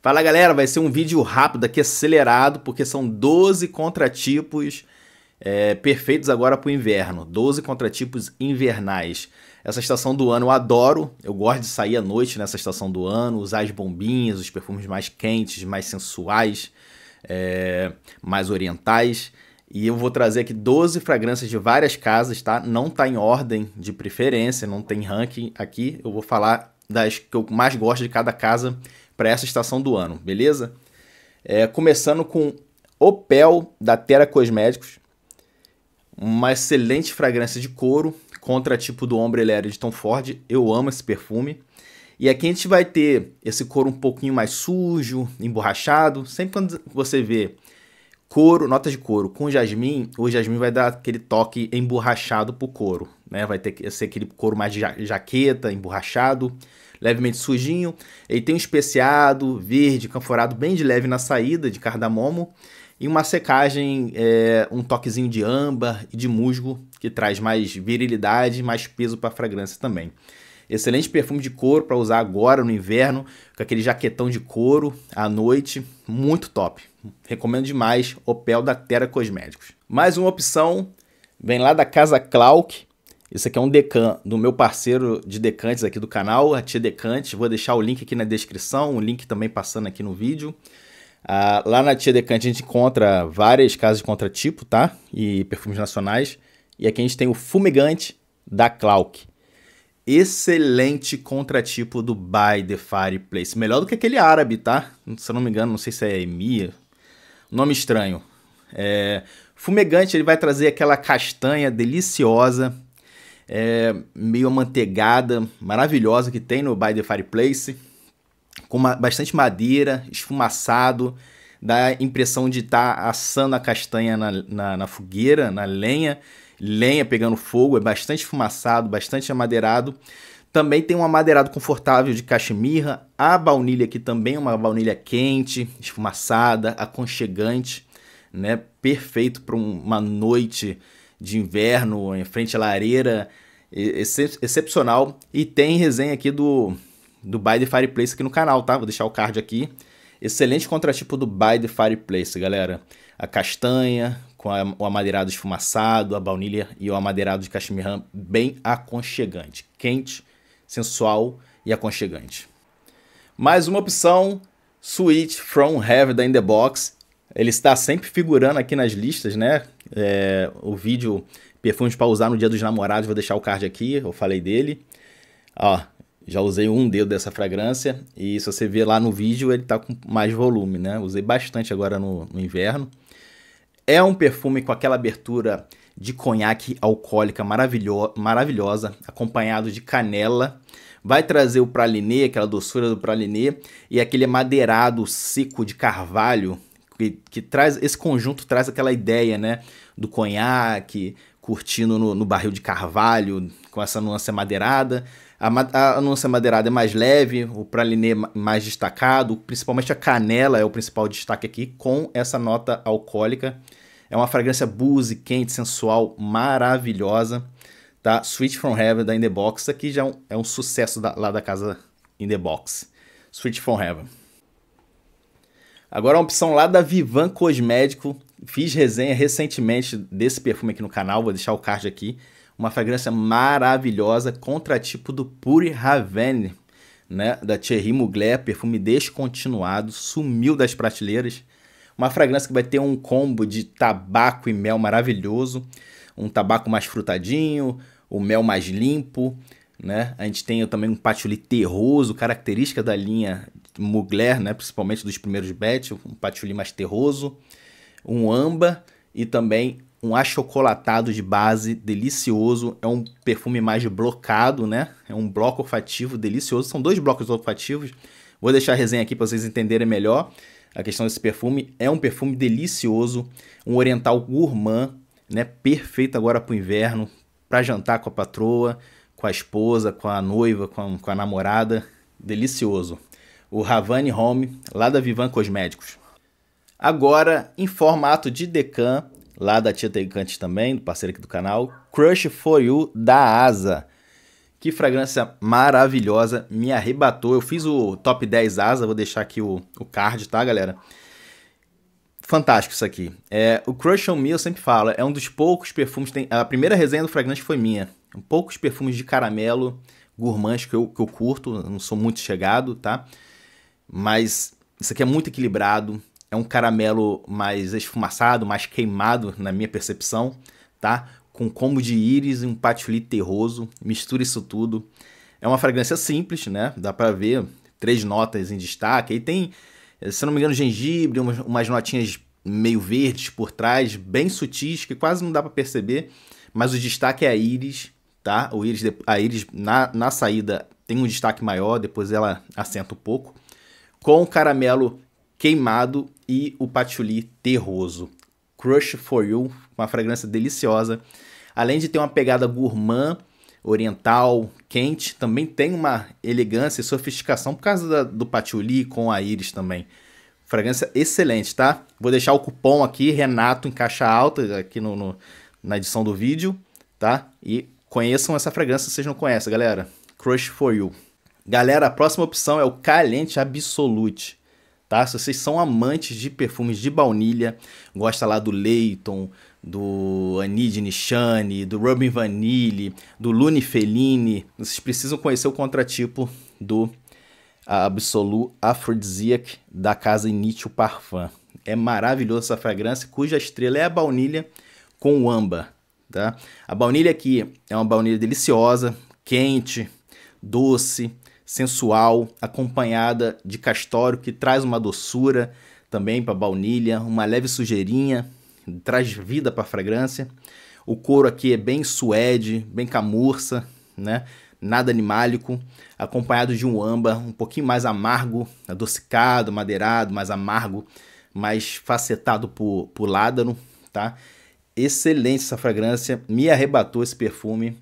Fala galera, vai ser um vídeo rápido aqui, acelerado, porque são 12 contratipos é, perfeitos agora para o inverno. 12 contratipos invernais. Essa estação do ano eu adoro, eu gosto de sair à noite nessa estação do ano, usar as bombinhas, os perfumes mais quentes, mais sensuais, é, mais orientais. E eu vou trazer aqui 12 fragrâncias de várias casas, tá? Não tá em ordem de preferência, não tem ranking aqui. Eu vou falar das que eu mais gosto de cada casa para essa estação do ano, beleza? É, começando com Opel da Terra Cosméticos, uma excelente fragrância de couro contra tipo do Ombre Lere é de Tom Ford. Eu amo esse perfume. E aqui a gente vai ter esse couro um pouquinho mais sujo, emborrachado. Sempre quando você vê couro, notas de couro com jasmim, o jasmim vai dar aquele toque emborrachado pro couro né? Vai ter que ser aquele couro mais de jaqueta, emborrachado, levemente sujinho. Ele tem um especiado, verde, canforado, bem de leve na saída, de cardamomo. E uma secagem, é, um toquezinho de âmbar e de musgo, que traz mais virilidade, mais peso para a fragrância também. Excelente perfume de couro para usar agora no inverno, com aquele jaquetão de couro à noite, muito top. Recomendo demais Opel da Terra Cosméticos. Mais uma opção vem lá da Casa Clark, isso aqui é um decan do meu parceiro de decantes aqui do canal, a Tia Decante. Vou deixar o link aqui na descrição, o link também passando aqui no vídeo. Ah, lá na Tia Decante a gente encontra várias casas de contratipo, tá? E perfumes nacionais. E aqui a gente tem o fumigante da Clark. Excelente contratipo do By the Fireplace. Melhor do que aquele árabe, tá? Se eu não me engano, não sei se é Emia. Nome estranho. É... Fumegante ele vai trazer aquela castanha deliciosa é, meio amanteigada, maravilhosa que tem no By the Fireplace, com uma, bastante madeira, esfumaçado, dá a impressão de estar tá assando a castanha na, na, na fogueira, na lenha, lenha pegando fogo, é bastante esfumaçado, bastante amadeirado. Também tem um amadeirado confortável de caxemira, a baunilha aqui também é uma baunilha quente, esfumaçada, aconchegante, né? Perfeito para uma noite de inverno em frente à lareira, excepcional. E tem resenha aqui do, do Buy the Fireplace aqui no canal, tá? Vou deixar o card aqui. Excelente contratipo do By the Fireplace, galera. A castanha, com a, o amadeirado esfumaçado, a baunilha e o amadeirado de cachemira bem aconchegante. Quente, sensual e aconchegante. Mais uma opção, Sweet From Heaven da In The Box. Ele está sempre figurando aqui nas listas, né? É, o vídeo Perfumes para usar no dia dos namorados, vou deixar o card aqui, eu falei dele. Ó, já usei um dedo dessa fragrância e se você ver lá no vídeo ele tá com mais volume, né? Usei bastante agora no, no inverno. É um perfume com aquela abertura de conhaque alcoólica maravilho maravilhosa, acompanhado de canela. Vai trazer o pralinê, aquela doçura do pralinê e aquele madeirado seco de carvalho que, que traz esse conjunto traz aquela ideia, né, do conhaque curtindo no, no barril de carvalho com essa nuance madeirada. A, a nuance madeirada é mais leve, o pralinê mais destacado, principalmente a canela é o principal destaque aqui, com essa nota alcoólica. É uma fragrância boozy, quente, sensual, maravilhosa. Tá? Sweet From Heaven da In The Box, aqui já é um, é um sucesso da, lá da casa In The Box. Sweet From Heaven. Agora a opção lá da Vivan Cosmético. Fiz resenha recentemente desse perfume aqui no canal, vou deixar o card aqui. Uma fragrância maravilhosa, contratipo do Puri Ravenne, né? Da Thierry Mugler, perfume descontinuado, sumiu das prateleiras. Uma fragrância que vai ter um combo de tabaco e mel maravilhoso. Um tabaco mais frutadinho, o mel mais limpo, né? A gente tem também um patchouli terroso, característica da linha Mugler, né, principalmente dos primeiros bets, um patchouli mais terroso, um amba e também um achocolatado de base delicioso, é um perfume mais blocado, né? É um bloco olfativo delicioso, são dois blocos olfativos. Vou deixar a resenha aqui para vocês entenderem melhor a questão desse perfume. É um perfume delicioso, um oriental gourmand, né? Perfeito agora para o inverno, para jantar com a patroa, com a esposa, com a noiva, com a, com a namorada. Delicioso o Ravani Home, lá da Vivan Cosméticos. Agora, em formato de decan, lá da Tia Tecante também, do parceiro aqui do canal, Crush For You, da Asa. Que fragrância maravilhosa, me arrebatou. Eu fiz o top 10 Asa, vou deixar aqui o, o card, tá, galera? Fantástico isso aqui. É, o Crush On Me, eu sempre falo, é um dos poucos perfumes... Tem, a primeira resenha do Fragrante foi minha. Um poucos perfumes de caramelo gourmands que eu, que eu curto, não sou muito chegado, tá? Mas isso aqui é muito equilibrado, é um caramelo mais esfumaçado, mais queimado na minha percepção, tá? Com combo de íris e um patchouli terroso, mistura isso tudo. É uma fragrância simples, né? Dá para ver três notas em destaque. Aí tem, se não me engano, gengibre, umas, umas notinhas meio verdes por trás, bem sutis, que quase não dá para perceber, mas o destaque é a íris, tá? O íris, a íris na, na saída tem um destaque maior, depois ela assenta um pouco com o caramelo queimado e o patchouli terroso. Crush for You, uma fragrância deliciosa. Além de ter uma pegada gourmand, oriental, quente, também tem uma elegância e sofisticação por causa da, do patchouli com a íris também. Fragrância excelente, tá? Vou deixar o cupom aqui, Renato, em caixa alta, aqui no, no na edição do vídeo, tá? E conheçam essa fragrância se vocês não conhecem, galera. Crush for You. Galera, a próxima opção é o Caliente Absolute. Tá? Se vocês são amantes de perfumes de baunilha, gosta lá do Leighton, do Anid Nishani, do Robin Vanille, do Luni Fellini, vocês precisam conhecer o contratipo do Absolu Aphrodisiac da casa Initio Parfum. É maravilhoso essa fragrância, cuja estrela é a baunilha com o âmbar. Tá? A baunilha aqui é uma baunilha deliciosa, quente, doce, sensual, acompanhada de castório que traz uma doçura também para a baunilha, uma leve sujeirinha, traz vida para a fragrância. O couro aqui é bem suede, bem camurça, né? Nada animálico, acompanhado de um âmbar um pouquinho mais amargo, adocicado, madeirado, mais amargo, mais facetado por, por ládano, tá? Excelente essa fragrância, me arrebatou esse perfume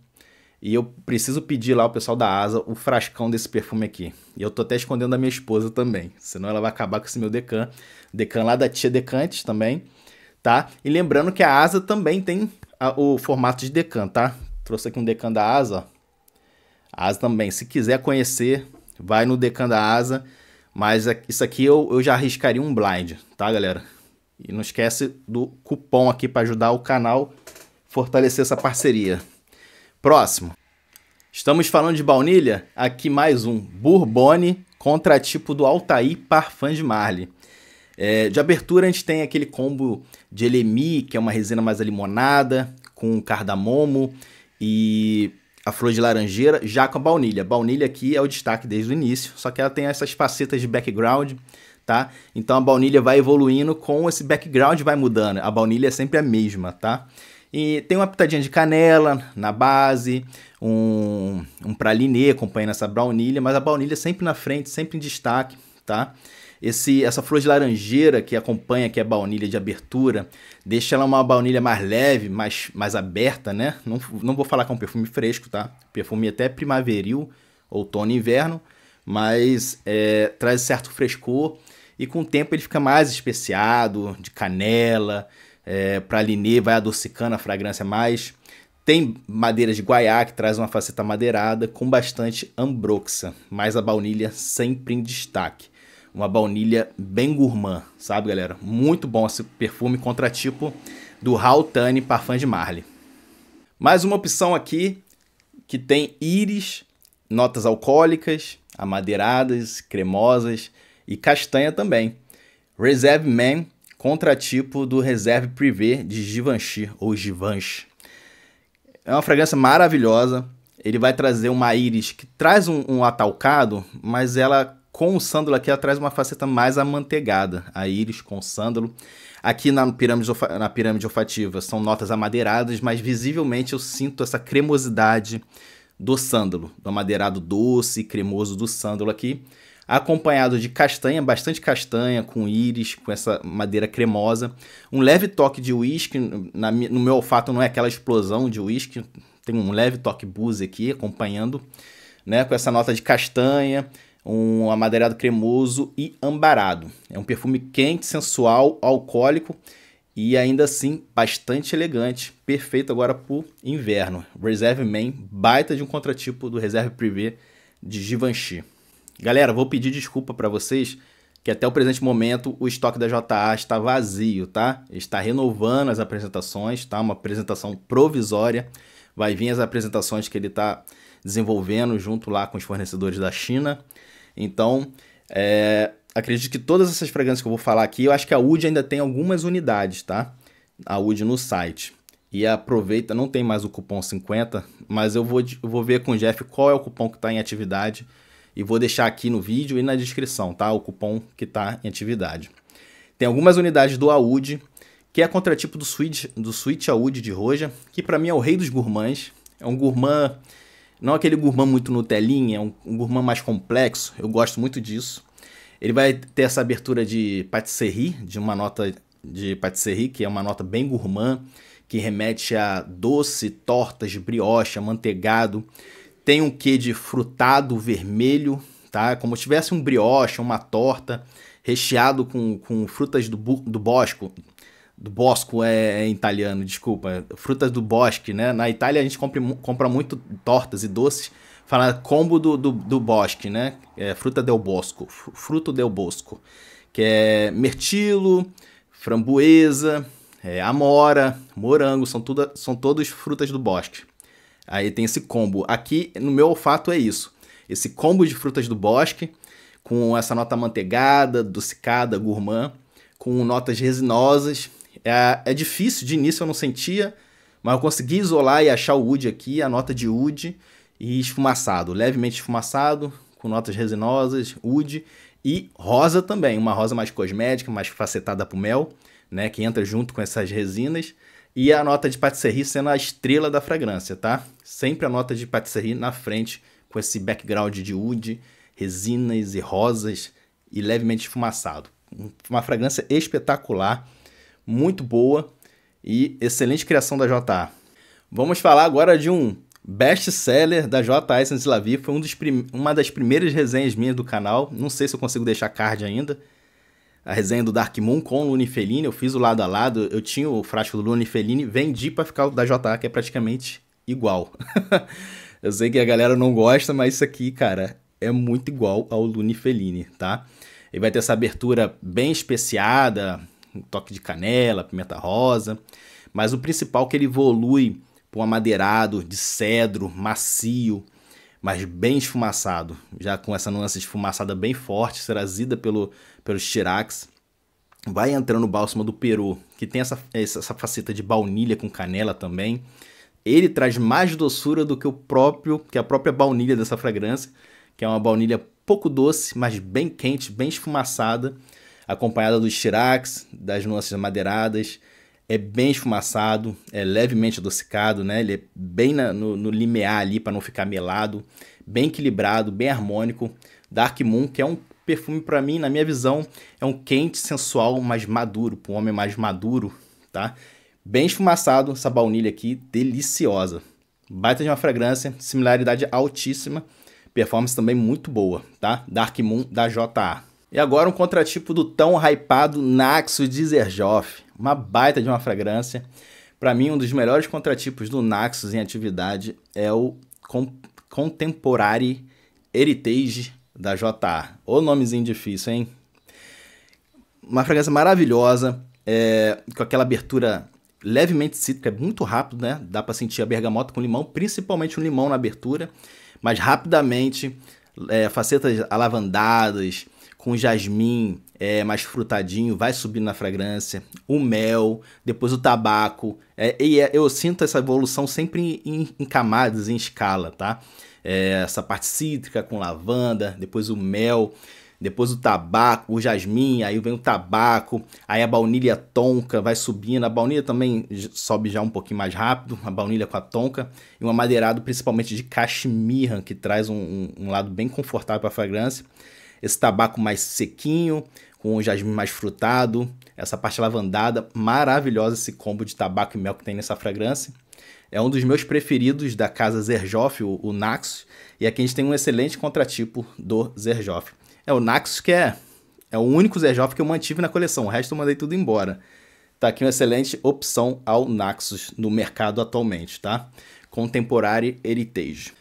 e eu preciso pedir lá ao pessoal da Asa o frascão desse perfume aqui. E eu tô até escondendo da minha esposa também, senão ela vai acabar com esse meu Decan. Decan lá da tia Decantes também, tá? E lembrando que a Asa também tem a, o formato de Decan, tá? Trouxe aqui um Decan da Asa, A Asa também, se quiser conhecer, vai no Decan da Asa. Mas é, isso aqui eu, eu já arriscaria um blind, tá, galera? E não esquece do cupom aqui para ajudar o canal fortalecer essa parceria. Próximo. Estamos falando de baunilha? Aqui mais um Bourbone contra tipo do Altair Parfum de Marley. É, de abertura a gente tem aquele combo de elemi, que é uma resina mais limonada, com cardamomo e a flor de laranjeira, já com a baunilha. Baunilha aqui é o destaque desde o início, só que ela tem essas facetas de background, tá? Então a baunilha vai evoluindo com esse background, vai mudando. A baunilha é sempre a mesma, tá? E tem uma pitadinha de canela na base, um, um pralinê acompanhando essa baunilha, mas a baunilha sempre na frente, sempre em destaque, tá? Esse, essa flor de laranjeira que acompanha, que é a baunilha de abertura, deixa ela uma baunilha mais leve, mais, mais aberta, né? Não, não vou falar que é um perfume fresco, tá? Perfume até primaveril, outono e inverno, mas é, traz certo frescor e com o tempo ele fica mais especiado, de canela, é, para linê, vai adocicando a fragrância mais. Tem madeira de guaiá, que traz uma faceta madeirada, com bastante ambroxa, mas a baunilha sempre em destaque. Uma baunilha bem gourmand, sabe, galera? Muito bom esse perfume, contratipo do Rautani Parfum de Marley. Mais uma opção aqui, que tem íris, notas alcoólicas, amadeiradas, cremosas e castanha também. Reserve Man contratipo do Reserve Privé de Givenchy, ou Givenchy. É uma fragrância maravilhosa. Ele vai trazer uma íris que traz um, um atalcado, mas ela com o sândalo aqui ela traz uma faceta mais amanteigada. A íris com o sândalo. Aqui na pirâmide, na pirâmide olfativa são notas amadeiradas, mas visivelmente eu sinto essa cremosidade do sândalo, do amadeirado doce e cremoso do sândalo aqui, acompanhado de castanha, bastante castanha, com íris, com essa madeira cremosa, um leve toque de uísque, no meu olfato não é aquela explosão de uísque, tem um leve toque booze aqui acompanhando, né, com essa nota de castanha, um amadeirado cremoso e ambarado. É um perfume quente, sensual, alcoólico e ainda assim bastante elegante, perfeito agora para o inverno. Reserve Man, baita de um contratipo do Reserve Privé de Givenchy. Galera, vou pedir desculpa para vocês que até o presente momento o estoque da JA está vazio, tá? Está renovando as apresentações, tá? Uma apresentação provisória. Vai vir as apresentações que ele está desenvolvendo junto lá com os fornecedores da China. Então, é, acredito que todas essas fragrâncias que eu vou falar aqui, eu acho que a UD ainda tem algumas unidades, tá? A UD no site. E aproveita, não tem mais o cupom 50, mas eu vou, eu vou ver com o Jeff qual é o cupom que está em atividade e vou deixar aqui no vídeo e na descrição, tá? O cupom que está em atividade. Tem algumas unidades do Audi, que é contratipo do Switch, do Switch Audi de Roja, que para mim é o rei dos gourmands. É um gourmand, não aquele gourmand muito Nutellinha, é um, um gourmand mais complexo, eu gosto muito disso. Ele vai ter essa abertura de patisserie, de uma nota de patisserie, que é uma nota bem gourmand, que remete a doce, tortas, brioche, manteigado. Tem um quê de frutado vermelho, tá? É como se tivesse um brioche, uma torta, recheado com, com frutas do, do bosco. Do bosco é, é italiano, desculpa. Frutas do bosque, né? Na Itália a gente compra, compra muito tortas e doces. Fala combo do, do, do bosque, né? É, fruta del bosco. Fruto del bosco. Que é mirtilo, framboesa, é, amora, morango, são, tudo, são todos frutas do bosque. Aí tem esse combo. Aqui, no meu olfato, é isso. Esse combo de frutas do bosque, com essa nota manteigada, adocicada, gourmand, com notas resinosas. É, é difícil, de início eu não sentia, mas eu consegui isolar e achar o wood aqui, a nota de wood e esfumaçado, levemente esfumaçado, com notas resinosas, wood e rosa também, uma rosa mais cosmética, mais facetada para o mel, né, que entra junto com essas resinas. E a nota de patisserie sendo a estrela da fragrância, tá? Sempre a nota de patisserie na frente, com esse background de wood, resinas e rosas e levemente esfumaçado. Uma fragrância espetacular, muito boa e excelente criação da JA. Vamos falar agora de um best-seller da J. Essence Vie. Foi um dos uma das primeiras resenhas minhas do canal. Não sei se eu consigo deixar card ainda, a resenha do Dark Moon com o Luni eu fiz o lado a lado, eu tinha o frasco do Luni vendi para ficar o da JA, que é praticamente igual. eu sei que a galera não gosta, mas isso aqui, cara, é muito igual ao Luni tá? Ele vai ter essa abertura bem especiada, um toque de canela, pimenta rosa, mas o principal é que ele evolui para um amadeirado de cedro, macio, mas bem esfumaçado, já com essa nuance esfumaçada bem forte, trazida pelo, pelos Tirax. Vai entrando o bálsamo do Peru, que tem essa, essa faceta de baunilha com canela também. Ele traz mais doçura do que o próprio, que a própria baunilha dessa fragrância, que é uma baunilha pouco doce, mas bem quente, bem esfumaçada, acompanhada dos Tirax, das nuances madeiradas, é bem esfumaçado, é levemente adocicado, né? Ele é bem na, no, no, limiar ali para não ficar melado, bem equilibrado, bem harmônico. Dark Moon, que é um perfume para mim, na minha visão, é um quente, sensual, mas maduro, para um homem mais maduro, tá? Bem esfumaçado, essa baunilha aqui, deliciosa. Baita de uma fragrância, similaridade altíssima, performance também muito boa, tá? Dark Moon da JA. E agora um contratipo do tão hypado Naxo de Zerjoff uma baita de uma fragrância. Para mim, um dos melhores contratipos do Naxos em atividade é o Com Contemporary Heritage da JA. O nomezinho difícil, hein? Uma fragrância maravilhosa, é, com aquela abertura levemente cítrica, muito rápido, né? Dá para sentir a bergamota com limão, principalmente o limão na abertura, mas rapidamente é, facetas alavandadas, com jasmim é, mais frutadinho, vai subindo na fragrância, o mel, depois o tabaco. É, e é, eu sinto essa evolução sempre em, em camadas, em escala, tá? É, essa parte cítrica com lavanda, depois o mel, depois o tabaco, o jasmim, aí vem o tabaco, aí a baunilha tonka vai subindo, a baunilha também sobe já um pouquinho mais rápido, a baunilha com a tonka, e um amadeirado principalmente de cachemira, que traz um, um, um lado bem confortável para a fragrância esse tabaco mais sequinho, com o jasmim mais frutado, essa parte lavandada, maravilhosa esse combo de tabaco e mel que tem nessa fragrância. É um dos meus preferidos da casa Zerjoff, o, o Naxos, e aqui a gente tem um excelente contratipo do Zerjoff. É o Naxos que é, é o único Zerjoff que eu mantive na coleção, o resto eu mandei tudo embora. Tá aqui uma excelente opção ao Naxos no mercado atualmente, tá? Contemporary Heritage.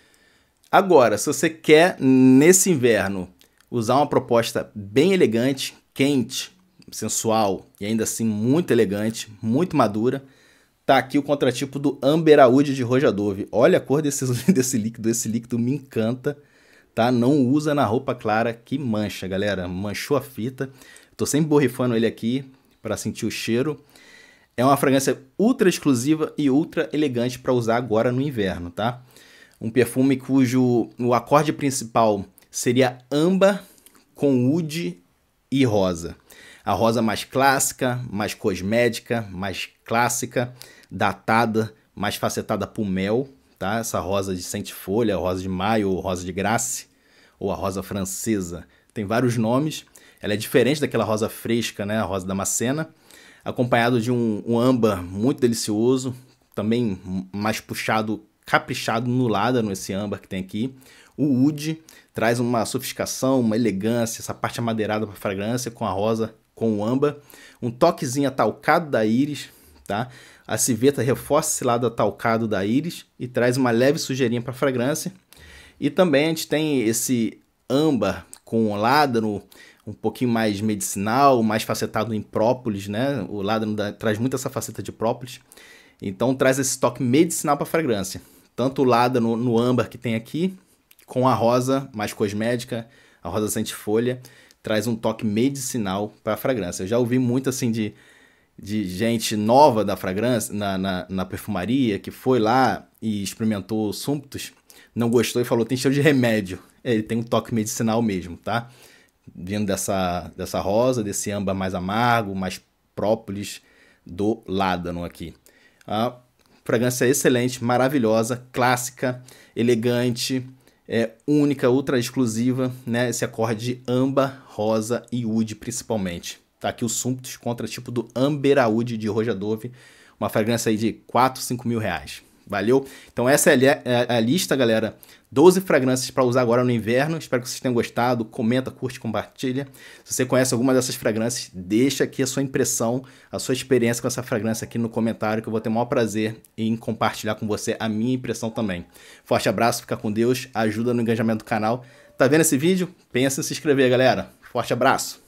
Agora, se você quer nesse inverno usar uma proposta bem elegante, quente, sensual e ainda assim muito elegante, muito madura. Tá aqui o contratipo do Amber Aoud de Roja Dove. Olha a cor desse, desse líquido, esse líquido me encanta, tá? Não usa na roupa clara que mancha, galera. Manchou a fita. Tô sempre borrifando ele aqui para sentir o cheiro. É uma fragrância ultra exclusiva e ultra elegante para usar agora no inverno, tá? Um perfume cujo o acorde principal seria âmbar com ude e rosa. A rosa mais clássica, mais cosmética, mais clássica, datada, mais facetada por mel, tá? Essa rosa de folha, rosa de maio, ou rosa de grace, ou a rosa francesa. Tem vários nomes. Ela é diferente daquela rosa fresca, né? A rosa da macena acompanhado de um, um âmbar muito delicioso, também mais puxado caprichado no ládano, esse âmbar que tem aqui. O Wood traz uma sofisticação, uma elegância, essa parte amadeirada para fragrância, com a rosa, com o âmbar. Um toquezinho atalcado da íris, tá? A civeta reforça esse lado atalcado da íris e traz uma leve sujeirinha para fragrância. E também a gente tem esse âmbar com o ládano, um pouquinho mais medicinal, mais facetado em própolis, né? O ládano da, traz muito essa faceta de própolis. Então traz esse toque medicinal para a fragrância. Tanto lada no, no âmbar que tem aqui, com a rosa mais cosmética, a rosa sente folha, traz um toque medicinal para a fragrância. Eu já ouvi muito assim de, de gente nova da fragrância, na, na, na perfumaria, que foi lá e experimentou súmptos não gostou e falou: tem cheiro de remédio. Ele tem um toque medicinal mesmo, tá? Vindo dessa, dessa rosa, desse âmbar mais amargo, mais própolis do ládano aqui. Ah, Fragrância excelente, maravilhosa, clássica, elegante, é, única, ultra exclusiva, né? Esse acorde amba, rosa e oud principalmente. Tá aqui o Sumptus contra tipo do Amberaud de Roja Dove, uma fragrância aí de 4, 5 mil reais. Valeu? Então essa é a é é lista, galera. 12 fragrâncias para usar agora no inverno. Espero que vocês tenham gostado. Comenta, curte, compartilha. Se você conhece alguma dessas fragrâncias, deixa aqui a sua impressão, a sua experiência com essa fragrância aqui no comentário, que eu vou ter o maior prazer em compartilhar com você a minha impressão também. Forte abraço, fica com Deus, ajuda no engajamento do canal. Tá vendo esse vídeo? Pensa em se inscrever, galera. Forte abraço!